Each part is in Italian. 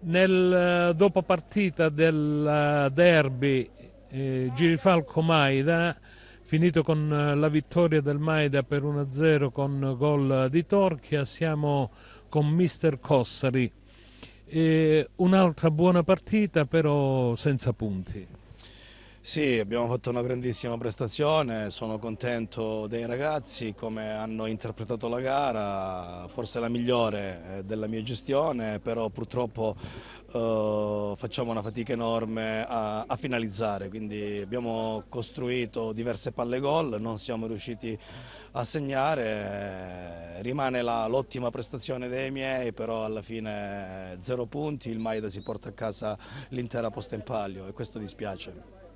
Nel eh, dopopartita del eh, derby eh, Girifalco-Maida, finito con eh, la vittoria del Maida per 1-0 con gol di Torchia, siamo con mister Cossari. un'altra buona partita però senza punti. Sì, abbiamo fatto una grandissima prestazione, sono contento dei ragazzi come hanno interpretato la gara, forse la migliore eh, della mia gestione, però purtroppo eh, facciamo una fatica enorme a, a, finalizzare, quindi abbiamo costruito diverse palle gol, non siamo riusciti a segnare, eh, rimane l'ottima prestazione dei miei, però alla fine eh, zero punti, il Maida si porta a casa l'intera posta in palio e questo dispiace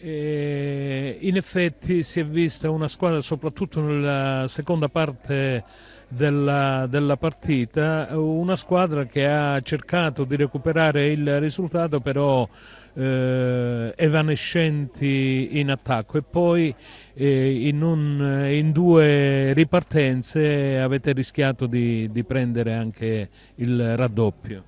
in effetti si è vista una squadra, soprattutto nella seconda parte della, della, partita, una squadra che ha cercato di recuperare il risultato però eh, evanescenti in attacco e poi eh, in, un, in, due ripartenze avete rischiato di, di prendere anche il raddoppio.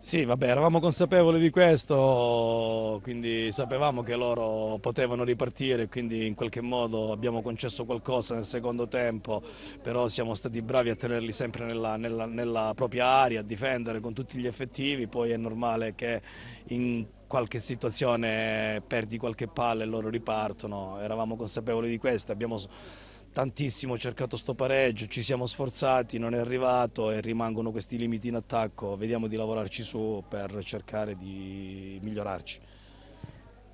Sì, vabbè, eravamo consapevoli di questo, quindi sapevamo che loro potevano ripartire, quindi in qualche modo abbiamo concesso qualcosa nel secondo tempo, però siamo stati bravi a tenerli sempre nella, nella, nella propria area, a difendere con tutti gli effettivi, poi è normale che in qualche situazione perdi qualche palla e loro ripartono, eravamo consapevoli di questo, abbiamo tantissimo, cercato sto pareggio, ci siamo sforzati, non è arrivato e rimangono questi limiti in attacco, vediamo di lavorarci su per cercare di migliorarci.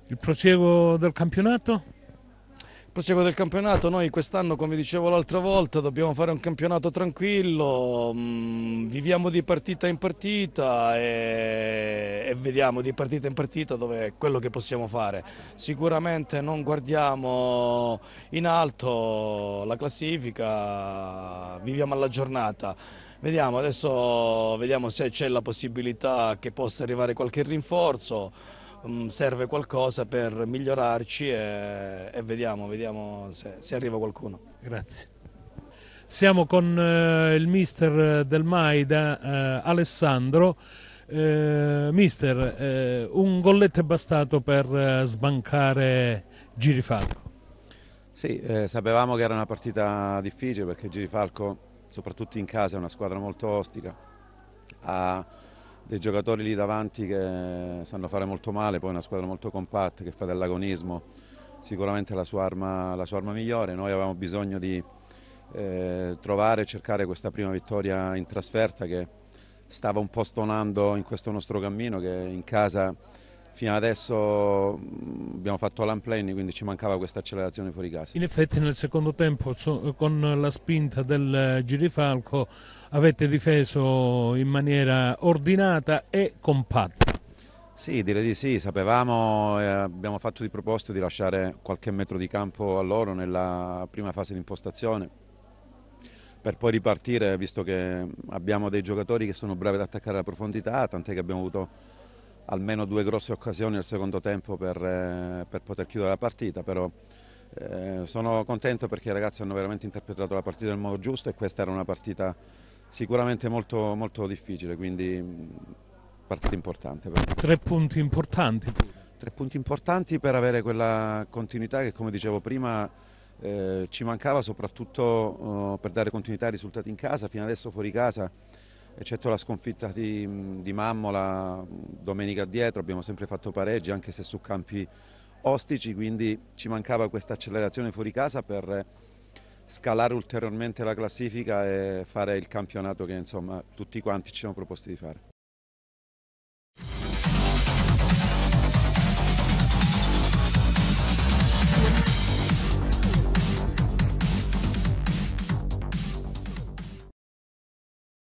Il prosieguo del campionato? proseguo del campionato, noi quest'anno come dicevo l'altra volta dobbiamo fare un campionato tranquillo, mm, viviamo di partita in partita e, e, vediamo di partita in partita dove è quello che possiamo fare. Sicuramente non guardiamo in alto la classifica, viviamo alla giornata. Vediamo adesso vediamo se c'è la possibilità che possa arrivare qualche rinforzo. Mm, serve qualcosa per migliorarci e, e vediamo, vediamo se, se, arriva qualcuno. Grazie. Siamo con eh, il mister eh, del Maida, eh, Alessandro. Eh, mister, eh, un golletto è bastato per eh, sbancare Girifalco? Sì, sapevamo che era una partita difficile perché Girifalco, soprattutto in casa, è una squadra molto ostica. Ha dei giocatori lì davanti che sanno fare molto male, poi una squadra molto compatta che fa dell'agonismo sicuramente la sua, arma, la sua arma migliore, noi avevamo bisogno di eh, trovare e cercare questa prima vittoria in trasferta che stava un po' stonando in questo nostro cammino che in casa Fino adesso mm, abbiamo fatto l'unplane, quindi ci mancava questa accelerazione fuori casa. In effetti nel secondo tempo con la spinta del eh, Girifalco avete difeso in maniera ordinata e compatta. Sì, direi di sì, sapevamo, eh, abbiamo fatto di proposito di lasciare qualche metro di campo a loro nella prima fase di impostazione per poi ripartire visto che abbiamo dei giocatori che sono bravi ad attaccare la profondità, tant'è che abbiamo avuto almeno due grosse occasioni al secondo tempo per, eh, per poter chiudere la partita, però eh, sono contento perché i ragazzi hanno veramente interpretato la partita nel modo giusto e questa era una partita sicuramente molto, molto difficile, quindi mm, partita importante. Per... Tre punti importanti. Tre punti importanti per avere quella continuità che come dicevo prima eh, ci mancava soprattutto oh, per dare continuità ai risultati in casa, fino adesso fuori casa eccetto la sconfitta di, di Mammola domenica dietro, abbiamo sempre fatto pareggi anche se su campi ostici, quindi ci mancava questa accelerazione fuori casa per scalare ulteriormente la classifica e fare il campionato che insomma tutti quanti ci siamo proposti di fare.